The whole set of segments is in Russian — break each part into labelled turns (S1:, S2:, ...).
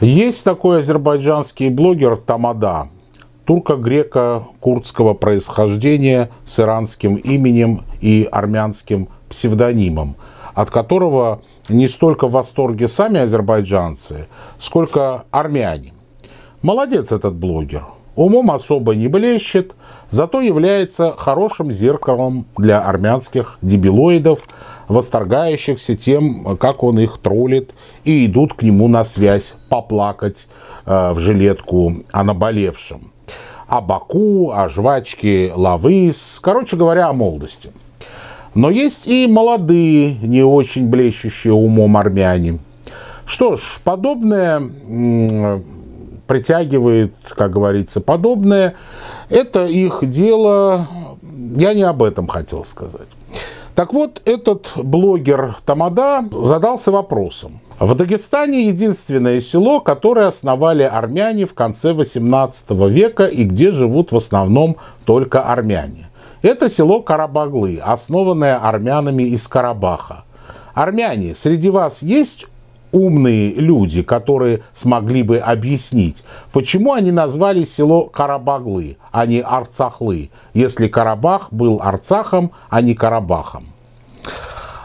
S1: Есть такой азербайджанский блогер Тамада, турко-греко-курдского происхождения с иранским именем и армянским псевдонимом, от которого не столько в восторге сами азербайджанцы, сколько армяне. Молодец этот блогер умом особо не блещет, зато является хорошим зеркалом для армянских дебилоидов, восторгающихся тем, как он их троллит, и идут к нему на связь поплакать э, в жилетку о наболевшем. О Баку, о жвачке Лавыс, короче говоря, о молодости. Но есть и молодые, не очень блещущие умом армяне. Что ж, подобное притягивает, как говорится, подобное. Это их дело. Я не об этом хотел сказать. Так вот, этот блогер Тамада задался вопросом. В Дагестане единственное село, которое основали армяне в конце 18 века и где живут в основном только армяне. Это село Карабаглы, основанное армянами из Карабаха. Армяне, среди вас есть умные люди, которые смогли бы объяснить, почему они назвали село Карабаглы, а не Арцахлы, если Карабах был Арцахом, а не Карабахом.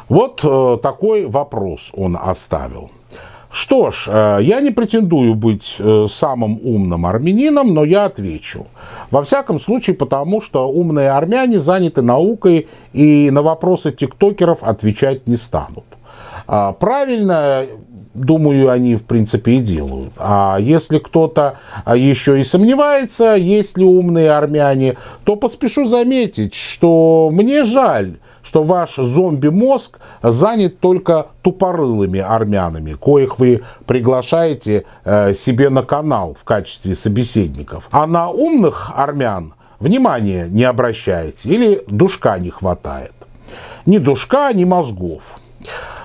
S1: Вот э, такой вопрос он оставил. Что ж, э, я не претендую быть э, самым умным армянином, но я отвечу. Во всяком случае, потому что умные армяне заняты наукой и на вопросы тиктокеров отвечать не станут. А, правильно думаю, они в принципе и делают. А если кто-то а, еще и сомневается, есть ли умные армяне, то поспешу заметить, что мне жаль, что ваш зомби-мозг занят только тупорылыми армянами, коих вы приглашаете э, себе на канал в качестве собеседников. А на умных армян внимания не обращаете или душка не хватает. Ни душка, ни мозгов.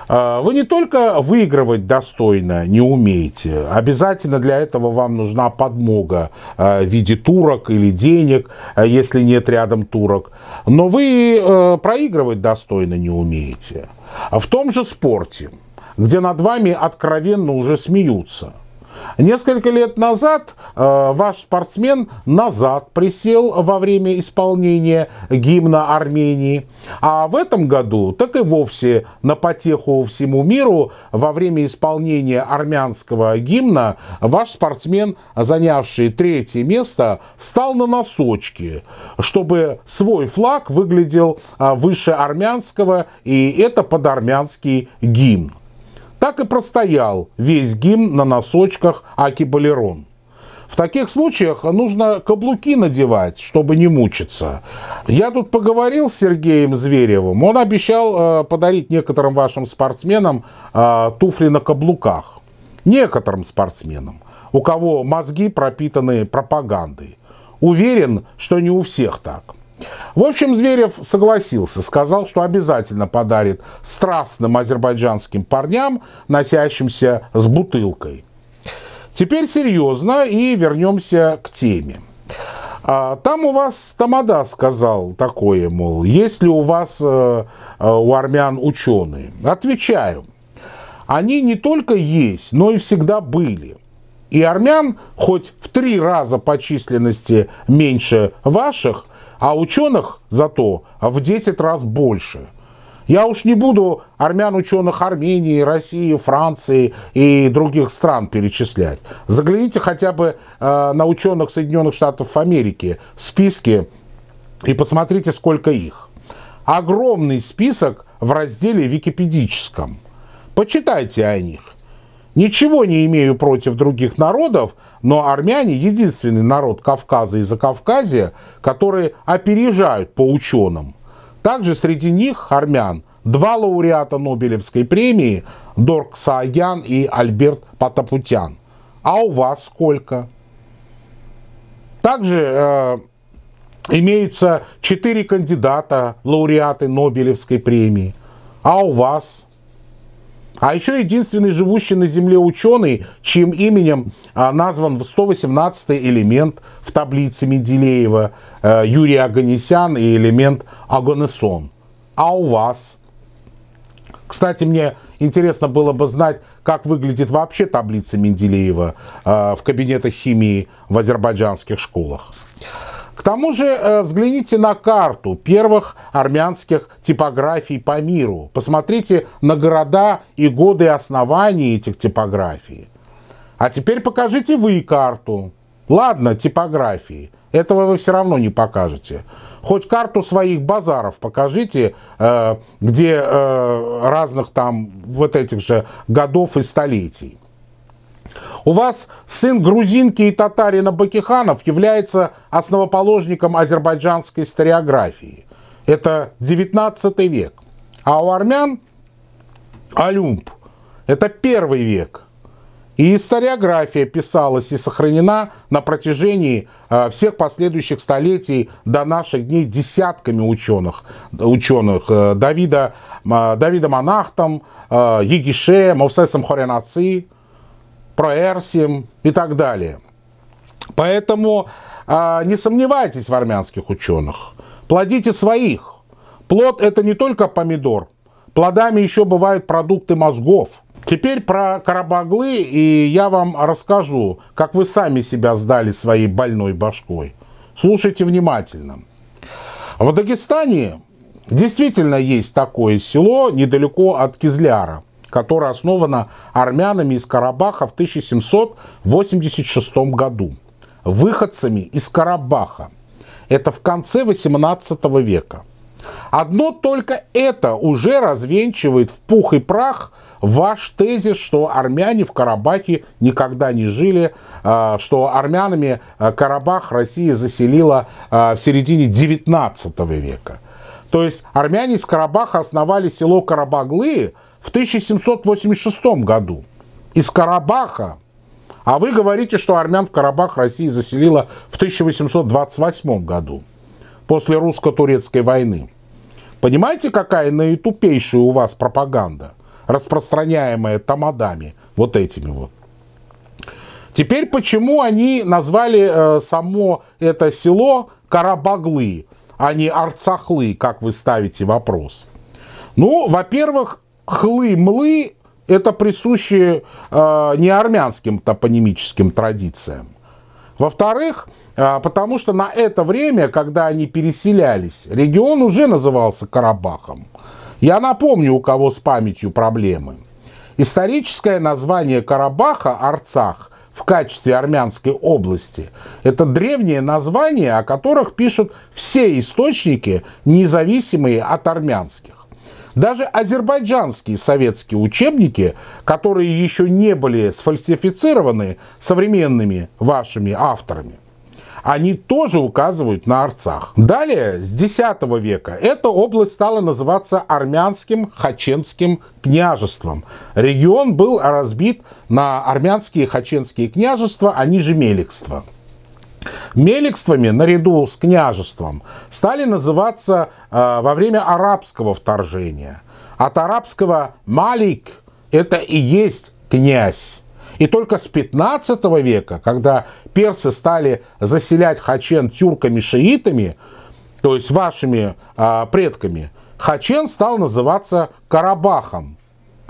S1: А, вы не только выигрывать достойно не умеете, обязательно для этого вам нужна подмога а, в виде турок или денег, а, если нет рядом турок, но вы э, проигрывать достойно не умеете. В том же спорте, где над вами откровенно уже смеются – Несколько лет назад э, ваш спортсмен назад присел во время исполнения гимна Армении, а в этом году так и вовсе на потеху всему миру во время исполнения армянского гимна ваш спортсмен, занявший третье место, встал на носочки, чтобы свой флаг выглядел а, выше армянского, и это под армянский гимн. Так и простоял весь гимн на носочках Аки Балерон. В таких случаях нужно каблуки надевать, чтобы не мучиться. Я тут поговорил с Сергеем Зверевым. Он обещал э, подарить некоторым вашим спортсменам э, туфли на каблуках. Некоторым спортсменам, у кого мозги пропитаны пропагандой. Уверен, что не у всех так. В общем, Зверев согласился, сказал, что обязательно подарит страстным азербайджанским парням, носящимся с бутылкой. Теперь серьезно и вернемся к теме. А, там у вас Тамада сказал такое, мол, есть ли у вас, э, э, у армян, ученые? Отвечаю, они не только есть, но и всегда были. И армян, хоть в три раза по численности меньше ваших, а ученых зато в 10 раз больше. Я уж не буду армян-ученых Армении, России, Франции и других стран перечислять. Загляните хотя бы э, на ученых Соединенных Штатов Америки в списке и посмотрите, сколько их. Огромный список в разделе википедическом. Почитайте о них. Ничего не имею против других народов, но армяне единственный народ Кавказа и Закавказья, которые опережают по ученым. Также среди них, армян, два лауреата Нобелевской премии Дорк Саагян и Альберт Потапутян. А у вас сколько? Также э, имеются четыре кандидата, лауреаты Нобелевской премии. А у вас? А еще единственный живущий на Земле ученый, чьим именем а, назван 118-й элемент в таблице Менделеева э, Юрий Аганесян и элемент Аганесон. А у вас? Кстати, мне интересно было бы знать, как выглядит вообще таблица Менделеева э, в кабинетах химии в азербайджанских школах. К тому же э, взгляните на карту первых армянских типографий по миру. Посмотрите на города и годы основания этих типографий. А теперь покажите вы карту. Ладно, типографии. Этого вы все равно не покажете. Хоть карту своих базаров покажите, э, где э, разных там вот этих же годов и столетий. У вас сын грузинки и татарина Бакиханов является основоположником азербайджанской историографии. Это 19 век. А у армян Алюмб. Это первый век. И историография писалась и сохранена на протяжении э, всех последующих столетий до наших дней десятками ученых. ученых э, Давида, э, Давида Монахтом, Егише, Мовсесом Хоренаци про Эрсим и так далее. Поэтому э, не сомневайтесь в армянских ученых. Плодите своих. Плод это не только помидор. Плодами еще бывают продукты мозгов. Теперь про карабаглы, и я вам расскажу, как вы сами себя сдали своей больной башкой. Слушайте внимательно. В Дагестане действительно есть такое село недалеко от Кизляра – которая основана армянами из Карабаха в 1786 году, выходцами из Карабаха. Это в конце 18 века. Одно только это уже развенчивает в пух и прах ваш тезис, что армяне в Карабахе никогда не жили, а, что армянами а, Карабах Россия заселила а, в середине 19 века. То есть армяне из Карабаха основали село Карабаглы, в 1786 году из Карабаха, а вы говорите, что армян в Карабах России заселила в 1828 году, после русско-турецкой войны. Понимаете, какая наитупейшая у вас пропаганда, распространяемая тамадами, вот этими вот. Теперь почему они назвали э, само это село Карабаглы, а не Арцахлы, как вы ставите вопрос? Ну, во-первых, хлы-млы – это присущие э, а, не армянским топонимическим традициям. Во-вторых, а, потому что на это время, когда они переселялись, регион уже назывался Карабахом. Я напомню, у кого с памятью проблемы. Историческое название Карабаха – Арцах – в качестве армянской области. Это древние названия, о которых пишут все источники, независимые от армянских. Даже азербайджанские советские учебники, которые еще не были сфальсифицированы современными вашими авторами, они тоже указывают на Арцах. Далее, с X века, эта область стала называться Армянским Хаченским княжеством. Регион был разбит на армянские хаченские княжества, они а же Меликства. Меликствами наряду с княжеством стали называться э, во время арабского вторжения. От арабского «малик» это и есть князь. И только с 15 века, когда персы стали заселять Хачен тюрками-шиитами, то есть вашими э, предками, Хачен стал называться Карабахом.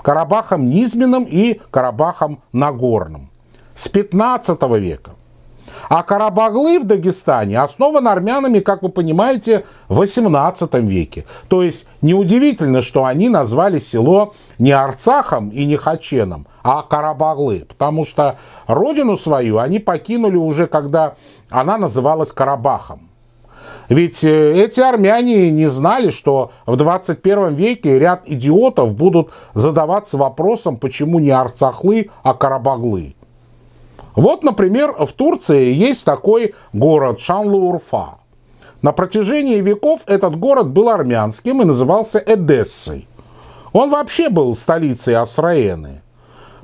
S1: Карабахом низменным и Карабахом Нагорным. С 15 века а Карабаглы в Дагестане основан армянами, как вы понимаете, в 18 веке. То есть неудивительно, что они назвали село не Арцахом и не Хаченом, а Карабаглы, потому что родину свою они покинули уже, когда она называлась Карабахом. Ведь э, эти армяне не знали, что в 21 веке ряд идиотов будут задаваться вопросом, почему не арцахлы, а карабаглы. Вот, например, в Турции есть такой город Шанлуурфа. На протяжении веков этот город был армянским и назывался Эдессой. Он вообще был столицей Асраены.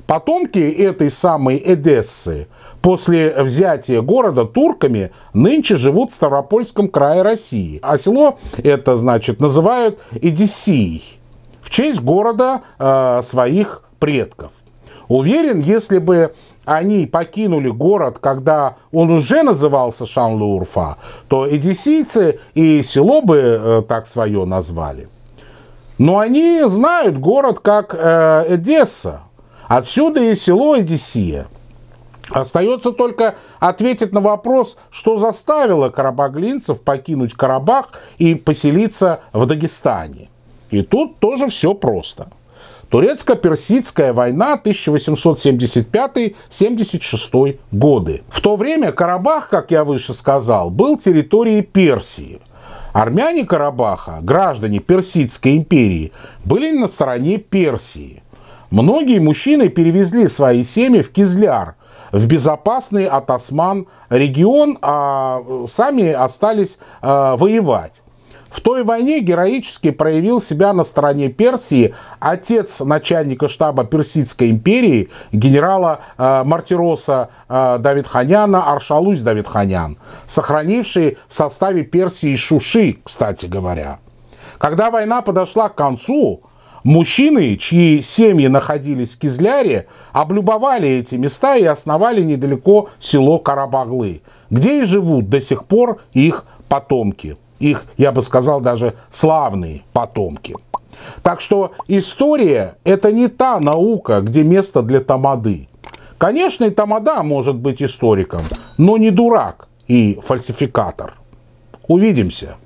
S1: Потомки этой самой Эдессы после взятия города турками нынче живут в Ставропольском крае России. А село это, значит, называют Эдиссией в честь города э, своих предков. Уверен, если бы они покинули город, когда он уже назывался Шанлурфа, то эдисийцы и село бы э, так свое назвали. Но они знают город как э, Эдесса. Отсюда и село Эдиссия. Остается только ответить на вопрос, что заставило карабаглинцев покинуть Карабах и поселиться в Дагестане. И тут тоже все просто – Турецко-персидская война 1875-76 годы. В то время Карабах, как я выше сказал, был территорией Персии. Армяне Карабаха, граждане Персидской империи, были на стороне Персии. Многие мужчины перевезли свои семьи в Кизляр, в безопасный от осман регион, а сами остались э, воевать. В той войне героически проявил себя на стороне Персии отец начальника штаба Персидской империи, генерала э, Мартироса э, Давидханяна Аршалусь Давидханян, сохранивший в составе Персии Шуши, кстати говоря. Когда война подошла к концу, Мужчины, чьи семьи находились в Кизляре, облюбовали эти места и основали недалеко село Карабаглы, где и живут до сих пор их потомки их, я бы сказал, даже славные потомки. Так что история – это не та наука, где место для тамады. Конечно, и тамада может быть историком, но не дурак и фальсификатор. Увидимся.